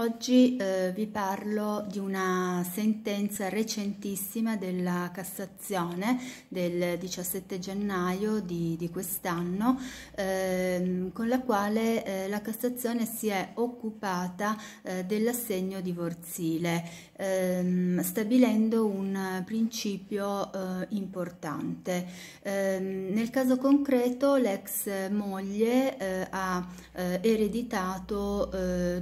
Oggi eh, vi parlo di una sentenza recentissima della Cassazione del 17 gennaio di, di quest'anno ehm, con la quale eh, la Cassazione si è occupata eh, dell'assegno divorzile ehm, stabilendo un principio eh, importante. Ehm, nel caso concreto l'ex moglie eh, ha eh, ereditato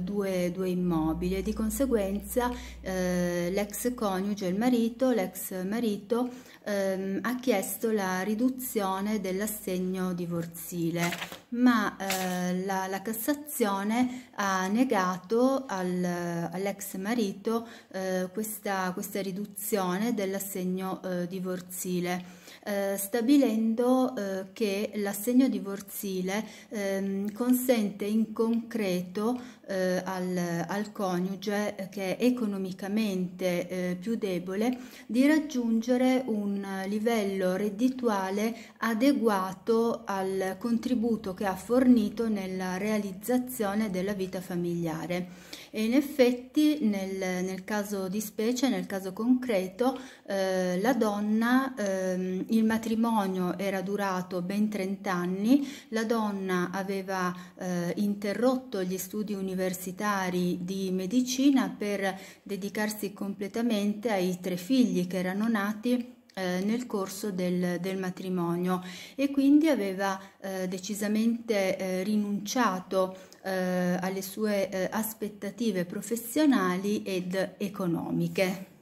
due, due immobili immobile, di conseguenza eh, l'ex coniuge, il marito, l'ex marito ehm, ha chiesto la riduzione dell'assegno divorzile, ma eh, la, la, Cassazione ha negato al, all'ex marito eh, questa, questa, riduzione dell'assegno eh, divorzile. Eh, stabilendo eh, che l'assegno divorzile ehm, consente in concreto eh, al, al, coniuge eh, che è economicamente eh, più debole di raggiungere un livello reddituale adeguato al contributo che ha fornito nella realizzazione della vita familiare. E in effetti nel, nel caso di specie, nel caso concreto, eh, la donna, ehm, il matrimonio era durato ben 30 anni, la donna aveva eh, interrotto gli studi universitari universitari di medicina per dedicarsi completamente ai tre figli che erano nati eh, nel corso del, del, matrimonio e quindi aveva eh, decisamente eh, rinunciato eh, alle sue eh, aspettative professionali ed economiche.